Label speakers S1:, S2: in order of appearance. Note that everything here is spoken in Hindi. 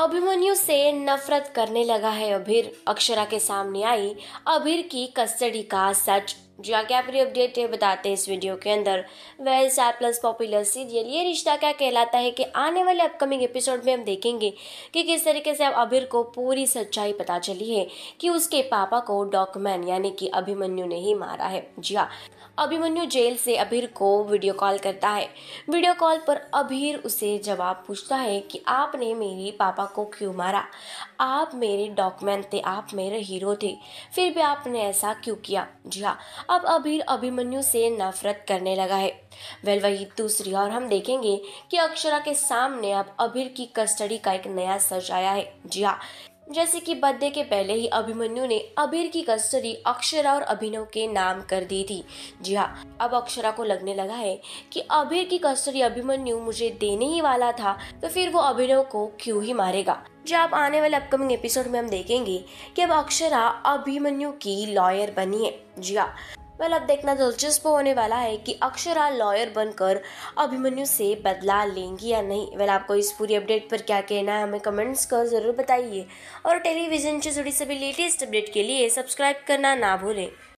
S1: अभिमन्यु से नफरत करने लगा है अभिर अक्षरा के सामने आई अभिर की कस्टडी का सच जी हाँ क्या पूरी अपडेट है बताते हैं इस वीडियो के अंदर well Star Plus popular serial Yeh Rishta क्या कहलाता है कि आने वाले अपकमिंग एपिसोड में हम देखेंगे कि किस तरीके से अब अभिर को पूरी सच्चाई पता चली है कि उसके पापा को डॉकमैन यानी कि अभिमन्यु ने ही मारा है जी हाँ अभिमन्यु जेल से अभिर को वीडियो कॉल करता है वीडियो कॉल पर अभिर उसे जवाब पूछता है कि आपने मेरे पापा को क्यों मारा आप मेरे डॉक्यूमेंट थे आप मेरे हीरो थे फिर भी आपने ऐसा क्यों किया जी हाँ अब अबीर अभिमन्यु से नफरत करने लगा है वेल वही दूसरी और हम देखेंगे कि अक्षरा के सामने अब अबीर की कस्टडी का एक नया सच आया है जी हाँ जैसे कि बर्थडे के पहले ही अभिमन्यु ने अबीर की कस्टडी अक्षरा और अभिनव के नाम कर दी थी जी हाँ अब अक्षरा को लगने लगा है कि अबीर की कस्टडी अभिमन्यु मुझे देने ही वाला था तो फिर वो अभिनव को क्यों ही मारेगा जो आप आने वाले अपकमिंग एपिसोड में हम देखेंगे कि अब अक्षरा अभिमन्यु की लॉयर बनी है जी हाँ वेल अब देखना दिलचस्प होने वाला है कि अक्षरा लॉयर बनकर अभिमन्यु से बदला लेंगी या नहीं वेल आपको इस पूरी अपडेट पर क्या कहना है हमें कमेंट्स कर ज़रूर बताइए और टेलीविज़न से जुड़ी सभी लेटेस्ट अपडेट के लिए सब्सक्राइब करना ना भूलें